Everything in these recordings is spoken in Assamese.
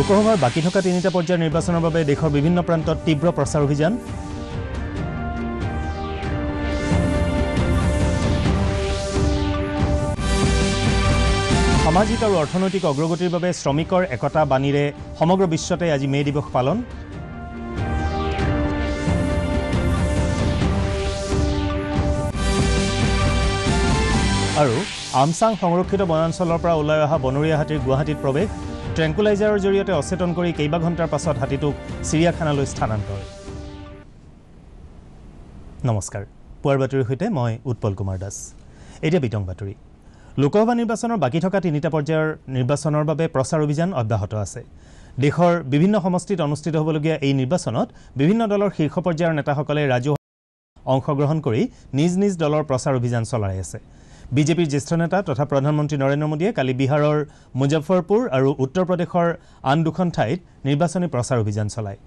লোকসভাৰ বাকী থকা তিনিটা পৰ্যায়ৰ নিৰ্বাচনৰ বাবে দেশৰ বিভিন্ন প্ৰান্তত তীব্ৰ প্ৰচাৰ অভিযান সামাজিক আৰু অৰ্থনৈতিক অগ্ৰগতিৰ বাবে শ্ৰমিকৰ একতা বাণীৰে সমগ্ৰ বিশ্বতে আজি মে দিৱস পালন আৰু আমচাং সংৰক্ষিত বনাঞ্চলৰ পৰা ওলাই অহা বনৰীয়া হাতীৰ গুৱাহাটীত প্ৰৱেশ ট্ৰেংকুলাইজাৰৰ জৰিয়তে অচেতন কৰি কেইবা ঘণ্টাৰ পাছত হাতীটোক চিৰিয়াখানালৈ স্থানান্তৰ নমস্কাৰ পুৱাৰ বাতৰিৰ সৈতে মই উৎপল কুমাৰ দাস এতিয়া বিতং বাতৰি লোকসভা নিৰ্বাচনৰ বাকী থকা তিনিটা পৰ্যায়ৰ নিৰ্বাচনৰ বাবে প্ৰচাৰ অভিযান অব্যাহত আছে দেশৰ বিভিন্ন সমষ্টিত অনুষ্ঠিত হ'বলগীয়া এই নিৰ্বাচনত বিভিন্ন দলৰ শীৰ্ষ পৰ্যায়ৰ নেতাসকলে ৰাজহুৱা অংশগ্ৰহণ কৰি নিজ নিজ দলৰ প্ৰচাৰ অভিযান চলাই আছে বিজেপিৰ জ্যেষ্ঠ নেতা তথা প্ৰধানমন্ত্ৰী নৰেন্দ্ৰ মোদীয়ে কালি বিহাৰৰ মুজফৰপুৰ আৰু উত্তৰ প্ৰদেশৰ আন দুখন ঠাইত নিৰ্বাচনী প্ৰচাৰ অভিযান চলায়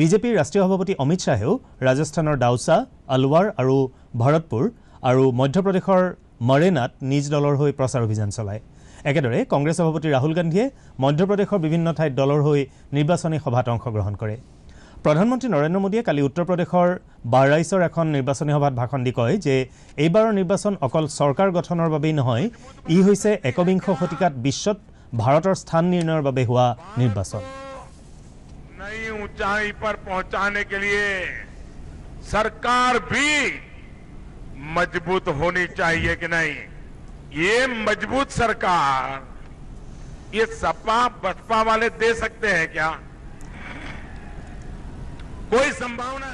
বিজেপিৰ ৰাষ্ট্ৰীয় সভাপতি অমিত শ্বাহেও ৰাজস্থানৰ ডাউচা আলৱাৰ আৰু ভৰতপুৰ আৰু মধ্যপ্ৰদেশৰ মৰেনাত নিজ দলৰ হৈ প্ৰচাৰ অভিযান চলায় একেদৰে কংগ্ৰেছ সভাপতি ৰাহুল গান্ধীয়ে মধ্যপ্ৰদেশৰ বিভিন্ন ঠাইত দলৰ হৈ নিৰ্বাচনী সভাত অংশগ্ৰহণ কৰে প্ৰধানমন্ত্ৰী নৰেন্দ্ৰ মোদীয়ে কালি উত্তৰ প্ৰদেশৰ বাৰাইছৰ এখন নিৰ্বাচনী সভাত ভাষণ দি কয় যে এইবাৰৰ নিৰ্বাচন অকল চৰকাৰ গঠনৰ বাবেই নহয় ই হৈছে একবিংশ শতিকাত বিশ্বত ভাৰতৰ স্থান নিৰ্ণয়ৰ বাবে হোৱা নিৰ্বাচন মজবুত চৰকাৰ ইয়ে চপা বচপা বালে দে সকে হে ক্যা কোনো সম্ভাৱনা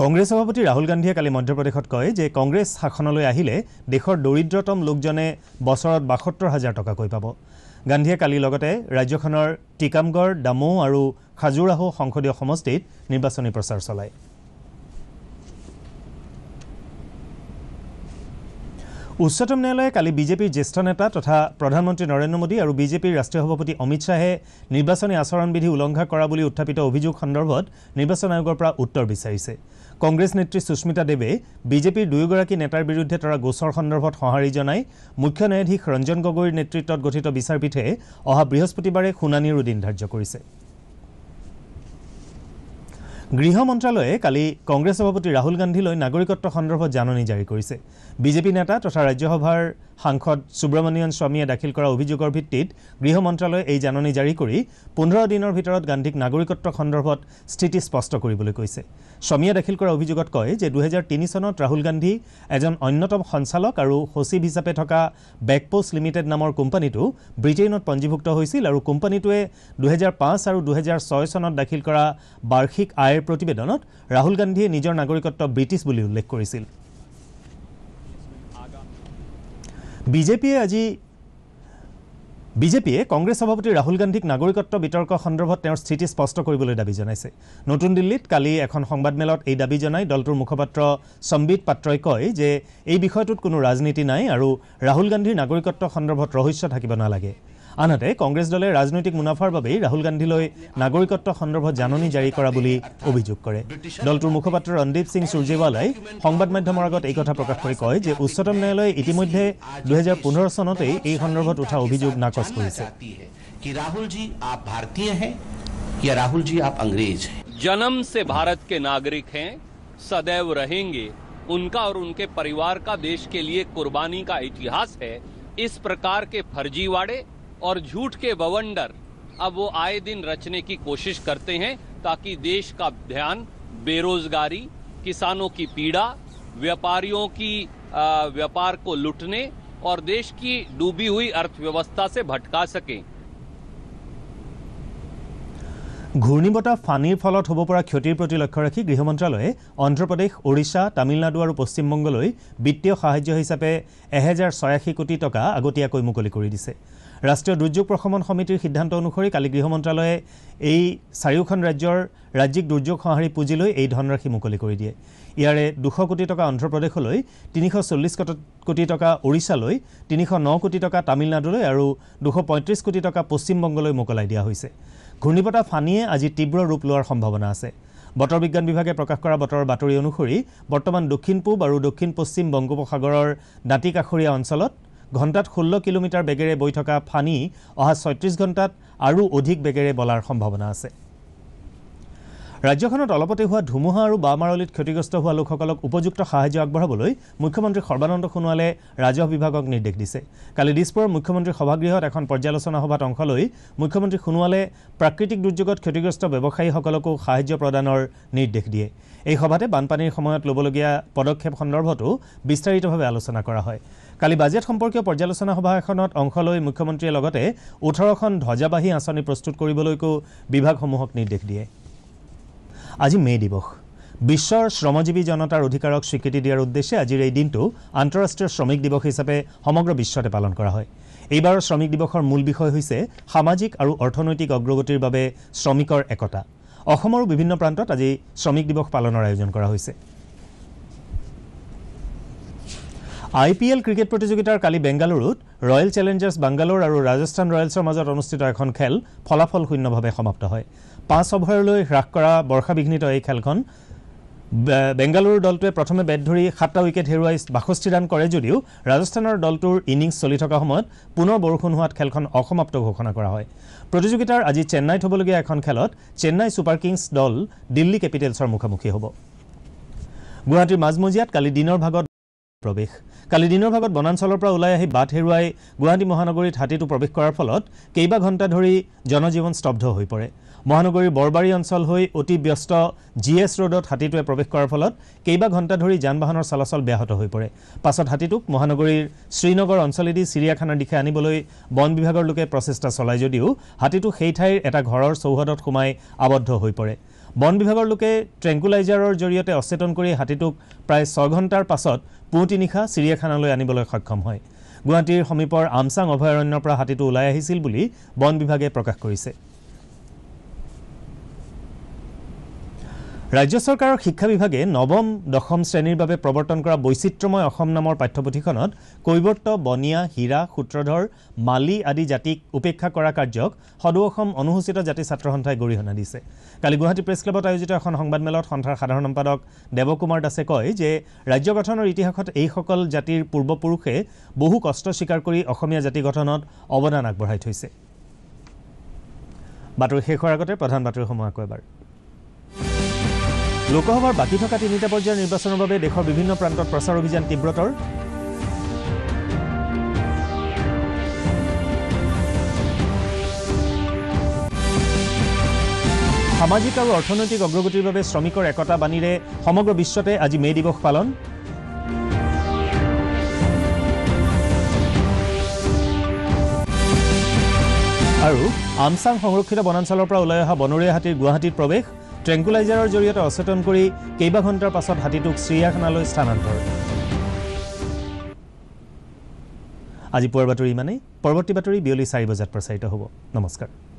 কংগ্ৰেছ সভাপতি ৰাহুল গান্ধীয়ে কালি মধ্যপ্ৰদেশত কয় যে কংগ্ৰেছ শাসনলৈ আহিলে দেশৰ দৰিদ্ৰতম লোকজনে বছৰত বাসত্তৰ হাজাৰ টকাকৈ পাব গান্ধীয়ে কালি লগতে ৰাজ্যখনৰ টিকামগড় দামো আৰু খাজুৰাহো সংসদীয় সমষ্টিত নিৰ্বাচনী প্ৰচাৰ চলায় উচ্চতম ন্যায়ালয়ে কালি বিজেপিৰ জ্যেষ্ঠ নেতা তথা প্ৰধানমন্ত্ৰী নৰেন্দ্ৰ মোদী আৰু বিজেপিৰ ৰাষ্ট্ৰীয় সভাপতি অমিত শ্বাহে নিৰ্বাচনী আচৰণবিধি উলংঘা কৰা বুলি উত্থাপিত অভিযোগ সন্দৰ্ভত নিৰ্বাচন আয়োগৰ পৰা উত্তৰ বিচাৰিছে কংগ্ৰেছ নেত্ৰী সুস্মিতা দেৱে বিজেপিৰ দুয়োগৰাকী নেতাৰ বিৰুদ্ধে তৰা গোচৰ সন্দৰ্ভত সঁহাৰি জনাই মুখ্য ন্যায়াধীশ ৰঞ্জন গগৈৰ নেতৃত্বত গঠিত বিচাৰপীঠে অহা বৃহস্পতিবাৰে শুনানিৰো দিন ধাৰ্য কৰিছে গৃহ মন্ত্ৰালয়ে কালি কংগ্ৰেছ সভাপতি ৰাহুল গান্ধীলৈ নাগৰিকত্ব সন্দৰ্ভত জাননী জাৰি কৰিছে বিজেপি নেতা তথা ৰাজ্যসভাৰ সাংসদ সুব্ৰহ্মণ্যন স্বামীয়ে দাখিল কৰা অভিযোগৰ ভিত্তিত গৃহ মন্ত্ৰালয়ে এই জাননী জাৰি কৰি পনেৰো দিনৰ ভিতৰত গান্ধীক নাগৰিকত্ব সন্দৰ্ভত স্থিতি স্পষ্ট কৰিবলৈ কৈছে স্বামীয়ে দাখিল কৰা অভিযোগত কয় যে দুহাজাৰ তিন সনত ৰাহুল গান্ধী এজন অন্যতম সঞ্চালক আৰু সচিব হিচাপে থকা বেকপোস্ট লিমিটেড নামৰ কোম্পানীটো ব্ৰিটেইনত পঞ্জীভুক্ত হৈছিল আৰু কোম্পানীটোৱে দুহাজাৰ পাঁচ আৰ দুহাজাৰ সনত দাখিল কৰা বাৰ্ষিক আয়ৰ প্ৰতিবেদনত ৰাহুল গান্ধীয়ে নিজৰ নাগৰিকত্ব ব্ৰিটিছ বুলি উল্লেখ কৰিছিল। বিজেপিয়ে আজি বিজেপিয়ে কংগ্ৰেছ সভাপতি ৰাহুল গান্ধীক নাগৰিকত্ব বিতৰ্ক সন্দৰ্ভত তেওঁৰ স্থিতি স্পষ্ট কৰিবলৈ দাবী জনাইছে নতুন দিল্লীত কালি এখন সংবাদমেলত এই দাবী জনাই দলটোৰ মুখপাত্ৰ সম্বিত পাত্ৰই কয় যে এই বিষয়টোত কোনো ৰাজনীতি নাই আৰু ৰাহুল গান্ধীৰ নাগৰিকত্ব সন্দৰ্ভত ৰহস্য থাকিব নালাগে আনহাতে কংগ্ৰেছ দলে ৰাজনৈতিক মুনাফাৰ বাবেই ৰাহুল গান্ধীলৈ নাগৰিকত্ব সন্দৰ্ভত জাননী জাৰি কৰা বুলি অভিযোগ কৰে দলটোৰ মুখপাত্ৰ ৰণদীপ সিং সূৰ্যেৱালাই সংবাদ মাধ্যমৰ আগত এই কথা প্ৰকাশ কৰি কয় যে উচ্চতম ন্যায়ালয়ে ইতিমধ্যে দুহেজাৰ পোন্ধৰ চনতেই এই সন্দৰ্ভত উঠা অভিযোগ নাকচ কৰিছে জনম চে ভাৰত কে নাগৰিক হে সদৈৱ ৰহেংগে উনকা আৰু উনকে পৰিবাৰ কা দেশ কে লিয়ে কুৰবানী কা ইতিহাস হে ইচ প্ৰকাৰ কে ফৰ্জীৱাড়ে और झूठ के बवंडर अब वो आए दिन रचने की कोशिश करते हैं ताकि देश का ध्यान बेरोजगारी किसानों की पीड़ा व्यापारियों की व्यापार को लूटने और देश की डूबी हुई अर्थव्यवस्था से भटका सके घूर्णी बता फानी फल हमारा क्षतर प्रति लक्ष्य रखी गृह मंत्रालय प्रदेश ओडिशा तमिलनाडु और पश्चिम बंगल वित्तीय सहाज्य हिसाब एहेजार छयाशी कोटी टा आगतिया मुक्ति ৰাষ্ট্ৰীয় দুৰ্যোগ প্ৰশমন সমিতিৰ সিদ্ধান্ত অনুসৰি কালি গৃহ মন্ত্ৰালয়ে এই চাৰিওখন ৰাজ্যৰ ৰাজ্যিক দুৰ্যোগ সঁহাৰি পুঁজিলৈ এই ধনৰাশি মুকলি কৰি দিয়ে ইয়াৰে দুশ কোটি টকা অন্ধ্ৰপ্ৰদেশলৈ তিনিশ চল্লিছ কোটি টকা ওড়িশালৈ তিনিশ ন কোটি টকা তামিলনাডুলৈ আৰু দুশ পঁয়ত্ৰিছ কোটি টকা পশ্চিমবংগলৈ মোকলাই দিয়া হৈছে ঘূৰ্ণীবতাহ ফানীয়ে আজি তীব্ৰ ৰূপ লোৱাৰ সম্ভাৱনা আছে বতৰ বিজ্ঞান বিভাগে প্ৰকাশ কৰা বতৰৰ বাতৰি অনুসৰি বৰ্তমান দক্ষিণ পূব আৰু দক্ষিণ পশ্চিম বংগোপসাগৰৰ দাঁতি কাষৰীয়া অঞ্চলত ঘণ্টাত ষোল্ল কিলোমিটাৰ বেগেৰে বৈ থকা ফানি অহা ছয়ত্ৰিছ ঘণ্টাত আৰু অধিক বেগেৰে বলাৰ সম্ভাৱনা আছে ৰাজ্যখনত অলপতে হোৱা ধুমুহা আৰু বামাৰলিত ক্ষতিগ্ৰস্ত হোৱা লোকসকলক উপযুক্ত সাহায্য আগবঢ়াবলৈ মুখ্যমন্ত্ৰী সৰ্বানন্দ সোণোৱালে ৰাজহ বিভাগক নিৰ্দেশ দিছে কালি দিছপুৰৰ মুখ্যমন্ত্ৰীৰ সভাগৃহত এখন পৰ্যালোচনা সভাত অংশ লৈ মুখ্যমন্ত্ৰী সোণোৱালে প্ৰাকৃতিক দুৰ্যোগত ক্ষতিগ্ৰস্ত ব্যৱসায়ীসকলকো সাহায্য প্ৰদানৰ নিৰ্দেশ দিয়ে এই সভাতে বানপানীৰ সময়ত ল'বলগীয়া পদক্ষেপ সন্দৰ্ভতো বিস্তাৰিতভাৱে আলোচনা কৰা হয় কালি বাজেট সম্পৰ্কীয় পৰ্যালোচনা সভা এখনত অংশ লৈ মুখ্যমন্ত্ৰীয়ে লগতে ওঠৰখন ধ্বজাবাহী আঁচনি প্ৰস্তুত কৰিবলৈকো বিভাগসমূহক নিৰ্দেশ দিয়ে আজি মে দিবস বিশ্বৰ শ্ৰমজীৱী জনতাৰ অধিকাৰক স্বীকৃতি দিয়াৰ উদ্দেশ্যে আজিৰ এই দিনটো আন্তঃৰাষ্ট্ৰীয় শ্ৰমিক দিৱস হিচাপে সমগ্ৰ বিশ্বতে পালন কৰা হয় এইবাৰৰ শ্ৰমিক দিৱসৰ মূল বিষয় হৈছে সামাজিক আৰু অৰ্থনৈতিক অগ্ৰগতিৰ বাবে শ্ৰমিকৰ একতা অসমৰো বিভিন্ন প্ৰান্তত আজি শ্ৰমিক দিৱস পালনৰ আয়োজন কৰা হৈছে আই পি এল ক্ৰিকেট প্ৰতিযোগিতাৰ কালি বেংগালুৰুত ৰয়েল চেলেঞ্জাৰ্ছ বাংগালোৰ আৰু ৰাজস্থান ৰয়েলছৰ মাজত অনুষ্ঠিত এখন খেল ফলাফল শূন্যভাৱে সমাপ্ত হয় পাঁচ অভাৰলৈ হ্ৰাস কৰা বৰ্ষাবিঘ্নিত এই খেলখন বেংগালুৰুৰ দলটোৱে প্ৰথমে বেট ধৰি সাতটা উইকেট হেৰুৱাই বাষষ্ঠি ৰান কৰে যদিও ৰাজস্থানৰ দলটোৰ ইনিংছ চলি থকা সময়ত পুনৰ বৰষুণ হোৱাত খেলখন অসমাপ্ত ঘোষণা কৰা হয় প্ৰতিযোগিতাৰ আজি চেন্নাইত হ'বলগীয়া এখন খেলত চেন্নাই ছুপাৰ কিংছ দল দিল্লী কেপিটেলছৰ মুখামুখি হ'ব গুৱাহাটীৰ মাজমজিয়াত কালি দিনৰ প্ৰৱেশ কালি দিনৰ ভাগত বনাঞ্চলৰ পৰা ওলাই আহি বাট হেৰুৱাই গুৱাহাটী মহানগৰীত হাতীটো প্ৰৱেশ কৰাৰ ফলত কেইবা ঘণ্টা ধৰি জনজীৱন স্তব্ধ হৈ পৰে মহানগৰীৰ বৰবাৰী অঞ্চল হৈ অতি ব্যস্ত জি এছ ৰোডত হাতীটোৱে প্ৰৱেশ কৰাৰ ফলত কেইবা ঘণ্টা ধৰি যান বাহনৰ চলাচল ব্যাহত হৈ পৰে পাছত হাতীটোক মহানগৰীৰ শ্ৰীনগৰ অঞ্চলেদি চিৰিয়াখানাৰ দিশে আনিবলৈ বন বিভাগৰ লোকে প্ৰচেষ্টা চলায় যদিও হাতীটো সেই ঠাইৰ এটা ঘৰৰ চৌহদত সোমাই আবদ্ধ হৈ পৰে বন বিভাগৰ লোকে ট্ৰেংকুলাইজাৰৰ জৰিয়তে অচেতন কৰি হাতীটোক প্ৰায় ছঘণ্টাৰ পাছত পুৱতি নিশা চিৰিয়াখানালৈ আনিবলৈ সক্ষম হয় গুৱাহাটীৰ সমীপৰ আমচাং অভয়াৰণ্যৰ পৰা হাতীটো ওলাই আহিছিল বুলি বন বিভাগে প্ৰকাশ কৰিছে ৰাজ্য চৰকাৰৰ শিক্ষা বিভাগে নৱম দশম শ্ৰেণীৰ বাবে প্ৰৱৰ্তন কৰা বৈচিত্ৰময় অসম নামৰ পাঠ্যপুথিখনত কৈৱৰ্ত বনিয়া হীৰা সূত্ৰধৰ মালি আদি জাতিক উপেক্ষা কৰা কাৰ্যক সদৌ অসম অনুসূচিত জাতি ছাত্ৰ সন্থাই গৰিহণা দিছে কালি গুৱাহাটী প্ৰেছ ক্লাবত আয়োজিত এখন সংবাদমেলত সন্থাৰ সাধাৰণ সম্পাদক দেৱকুমাৰ দাসে কয় যে ৰাজ্য গঠনৰ ইতিহাসত এইসকল জাতিৰ পূৰ্বপুৰুষে বহু কষ্ট স্বীকাৰ কৰি অসমীয়া জাতি গঠনত অৱদান আগবঢ়াই থৈছে বাতৰি শেষ লোকসভাৰ বাকী থকা তিনিটা পৰ্যায়ৰ নিৰ্বাচনৰ বাবে দেশৰ বিভিন্ন প্ৰান্তত প্ৰচাৰ অভিযান তীব্ৰতৰ সামাজিক আৰু অৰ্থনৈতিক অগ্ৰগতিৰ বাবে শ্ৰমিকৰ একতা বাণীৰে সমগ্ৰ বিশ্বতে আজি মে দিৱস পালন আৰু আমচাং সংৰক্ষিত বনাঞ্চলৰ পৰা ওলাই অহা বনৰীয়া হাতীৰ গুৱাহাটীত প্ৰৱেশ ট্ৰেংকুলাইজাৰৰ জৰিয়তে অচেতন কৰি কেইবাঘণ্টাৰ পাছত হাতীটোক চিৰিয়াখানালৈ স্থানান্তৰ আজি পুৱাৰ বাতৰি ইমানেই পৰৱৰ্তী বাতৰি বিয়লি চাৰি বজাত প্ৰচাৰিত হ'ব নমস্কাৰ